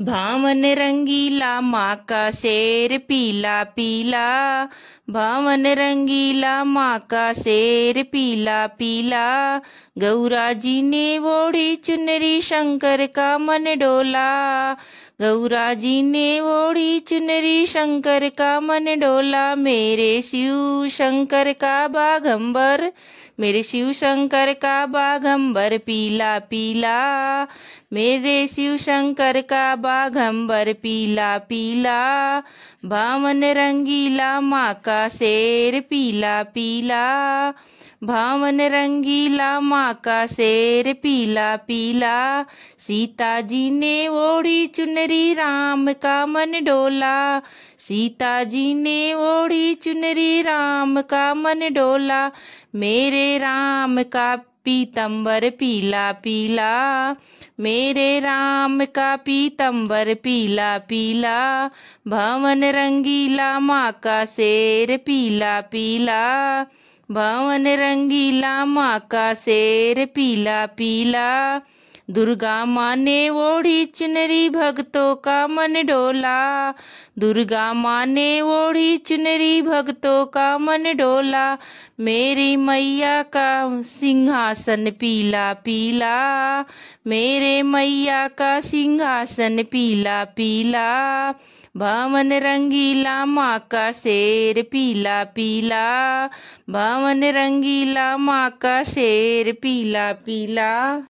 भावन रंगीला माँ का शेर पीला पीला भावन रंगीला माँ का शेर पीला पीला गौरा जी ने वोड़ी चुनरी शंकर का मन डोला गौरा जी ने ओढ़ी चुनरी शंकर का मन डोला मेरे शिव शंकर का बाघंबर मेरे शिव शंकर का बाघंबर पीला पीला मेरे शिव शंकर का बाघंबर पीला पीला भामन रंगीला माँ का शेर पीला पीला भवन रंगीला माँ का शेर पीला पीला सीता जी ने ओढ़ी चुनरी राम का मन डोला सीता जी ने ओढ़ी चुनरी राम का मन डोला मेरे राम का पीतंबर पीला पीला मेरे राम का पीतंबर पीला पीला भवन रंगीला माँ का शेर पीला पीला भवन रंगीला माका शेर पीला पीला दुर्गा माँ ने ओढ़ी चुनरी भक्तों का मन डोला दुर्गा माँ ने ओढ़ी चुनरी भक्तों का मन डोला मेरी मैया का सिंहासन पीला पीला मेरे मैया का सिंहासन पीला पीला भवन रंगीला माँ का शेर पीला पीला भवन रंगीला माँ का शेर पीला पीला